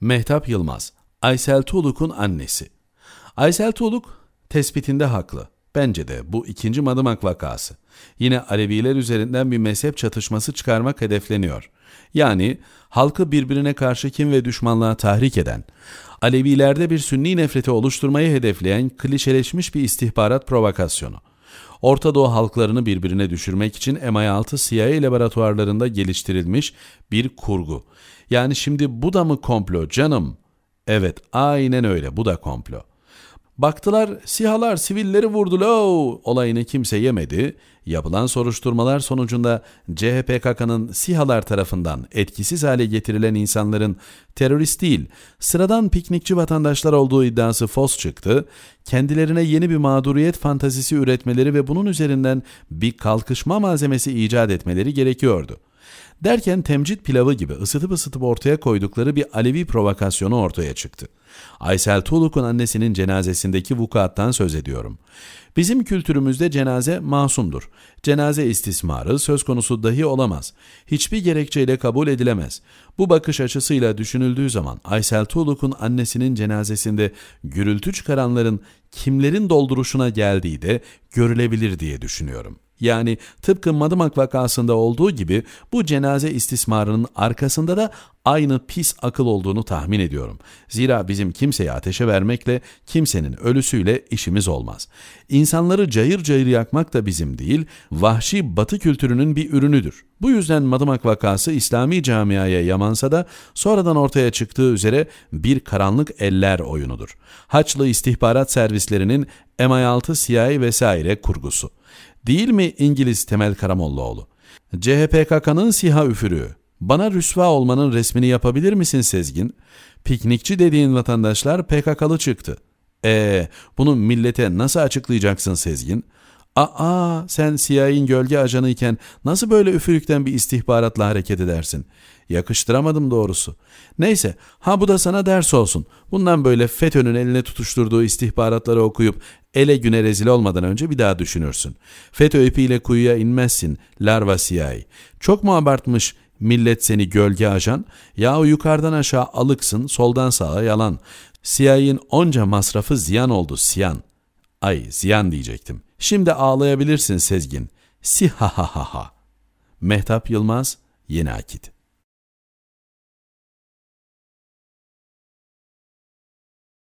Mehtap Yılmaz, Aysel Tuğluk'un annesi. Aysel Tuğluk tespitinde haklı. Bence de bu ikinci Madımak vakası. Yine Aleviler üzerinden bir mezhep çatışması çıkarmak hedefleniyor. Yani halkı birbirine karşı kim ve düşmanlığa tahrik eden, Alevilerde bir sünni nefreti oluşturmayı hedefleyen klişeleşmiş bir istihbarat provokasyonu. Orta Doğu halklarını birbirine düşürmek için MI6 CIA laboratuvarlarında geliştirilmiş bir kurgu. Yani şimdi bu da mı komplo canım? Evet aynen öyle bu da komplo.'' Baktılar sihalar sivilleri vurdu lo olayını kimse yemedi. Yapılan soruşturmalar sonucunda CHPKK'nın sihalar tarafından etkisiz hale getirilen insanların terörist değil sıradan piknikçi vatandaşlar olduğu iddiası fos çıktı. Kendilerine yeni bir mağduriyet fantazisi üretmeleri ve bunun üzerinden bir kalkışma malzemesi icat etmeleri gerekiyordu.'' Derken temcit pilavı gibi ısıtıp ısıtıp ortaya koydukları bir Alevi provokasyonu ortaya çıktı. Aysel Tuğluk'un annesinin cenazesindeki vukuattan söz ediyorum. Bizim kültürümüzde cenaze masumdur. Cenaze istismarı söz konusu dahi olamaz. Hiçbir gerekçeyle kabul edilemez. Bu bakış açısıyla düşünüldüğü zaman Aysel Tuğluk'un annesinin cenazesinde gürültü çıkaranların kimlerin dolduruşuna geldiği de görülebilir diye düşünüyorum. Yani tıpkı Madımak vakasında olduğu gibi bu cenaze istismarının arkasında da aynı pis akıl olduğunu tahmin ediyorum. Zira bizim kimseyi ateşe vermekle, kimsenin ölüsüyle işimiz olmaz. İnsanları cayır cayır yakmak da bizim değil, vahşi batı kültürünün bir ürünüdür. Bu yüzden Madımak vakası İslami camiaya yamansa da sonradan ortaya çıktığı üzere bir karanlık eller oyunudur. Haçlı istihbarat servislerinin MI6 CIA vesaire kurgusu. Değil mi İngiliz Temel Karamollaoğlu? CHPKK'nın siha üfürüğü. Bana rüsva olmanın resmini yapabilir misin Sezgin? Piknikçi dediğin vatandaşlar PKK'lı çıktı. E, bunu millete nasıl açıklayacaksın Sezgin? Aa sen CIA'in gölge ajanı nasıl böyle üfürükten bir istihbaratla hareket edersin? Yakıştıramadım doğrusu. Neyse ha bu da sana ders olsun. Bundan böyle FETÖ'nün eline tutuşturduğu istihbaratları okuyup ele güne rezil olmadan önce bir daha düşünürsün. FETÖ ipiyle kuyuya inmezsin larva CIA. Çok mu abartmış millet seni gölge ajan? Yahu yukarıdan aşağı alıksın soldan sağa yalan. CIA'in onca masrafı ziyan oldu ziyan. Ay ziyan diyecektim. Şimdi ağlayabilirsin Sezgin. Si ha ha ha Sihahahaha. Mehtap Yılmaz, Yeni Akit.